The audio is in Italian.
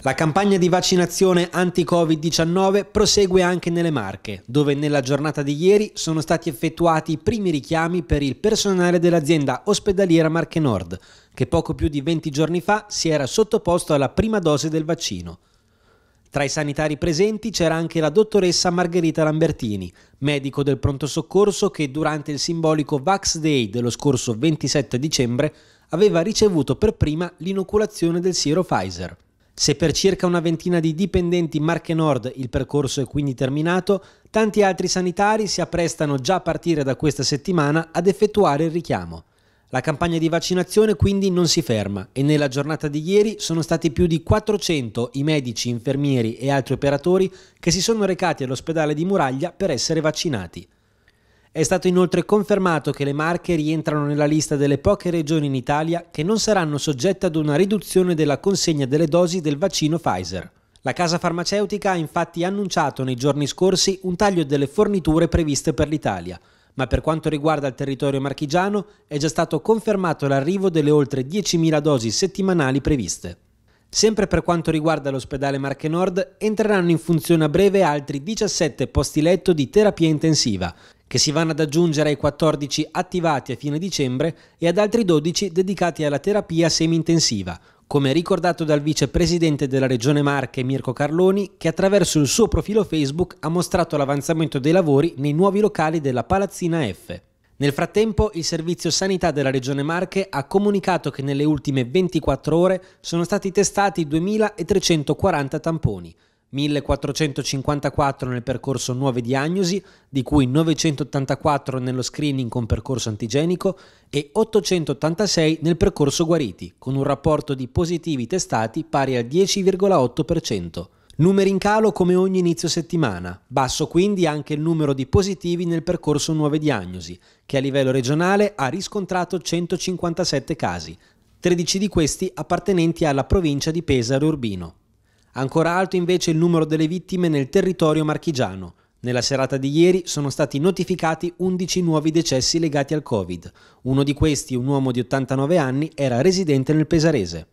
La campagna di vaccinazione anti-Covid-19 prosegue anche nelle Marche, dove nella giornata di ieri sono stati effettuati i primi richiami per il personale dell'azienda ospedaliera Marche Nord, che poco più di 20 giorni fa si era sottoposto alla prima dose del vaccino. Tra i sanitari presenti c'era anche la dottoressa Margherita Lambertini, medico del pronto soccorso che durante il simbolico Vax Day dello scorso 27 dicembre aveva ricevuto per prima l'inoculazione del siero Pfizer. Se per circa una ventina di dipendenti Marche Nord il percorso è quindi terminato, tanti altri sanitari si apprestano già a partire da questa settimana ad effettuare il richiamo. La campagna di vaccinazione quindi non si ferma e nella giornata di ieri sono stati più di 400 i medici, infermieri e altri operatori che si sono recati all'ospedale di Muraglia per essere vaccinati. È stato inoltre confermato che le Marche rientrano nella lista delle poche regioni in Italia che non saranno soggette ad una riduzione della consegna delle dosi del vaccino Pfizer. La casa farmaceutica ha infatti annunciato nei giorni scorsi un taglio delle forniture previste per l'Italia, ma per quanto riguarda il territorio marchigiano è già stato confermato l'arrivo delle oltre 10.000 dosi settimanali previste. Sempre per quanto riguarda l'ospedale Marche Nord, entreranno in funzione a breve altri 17 posti letto di terapia intensiva, che si vanno ad aggiungere ai 14 attivati a fine dicembre e ad altri 12 dedicati alla terapia semi-intensiva, come ricordato dal vicepresidente della Regione Marche Mirko Carloni, che attraverso il suo profilo Facebook ha mostrato l'avanzamento dei lavori nei nuovi locali della Palazzina F. Nel frattempo, il Servizio Sanità della Regione Marche ha comunicato che nelle ultime 24 ore sono stati testati 2.340 tamponi, 1454 nel percorso nuove diagnosi, di cui 984 nello screening con percorso antigenico e 886 nel percorso guariti, con un rapporto di positivi testati pari al 10,8%. Numeri in calo come ogni inizio settimana, basso quindi anche il numero di positivi nel percorso nuove diagnosi, che a livello regionale ha riscontrato 157 casi, 13 di questi appartenenti alla provincia di Pesaro Urbino. Ancora alto invece il numero delle vittime nel territorio marchigiano. Nella serata di ieri sono stati notificati 11 nuovi decessi legati al Covid. Uno di questi, un uomo di 89 anni, era residente nel Pesarese.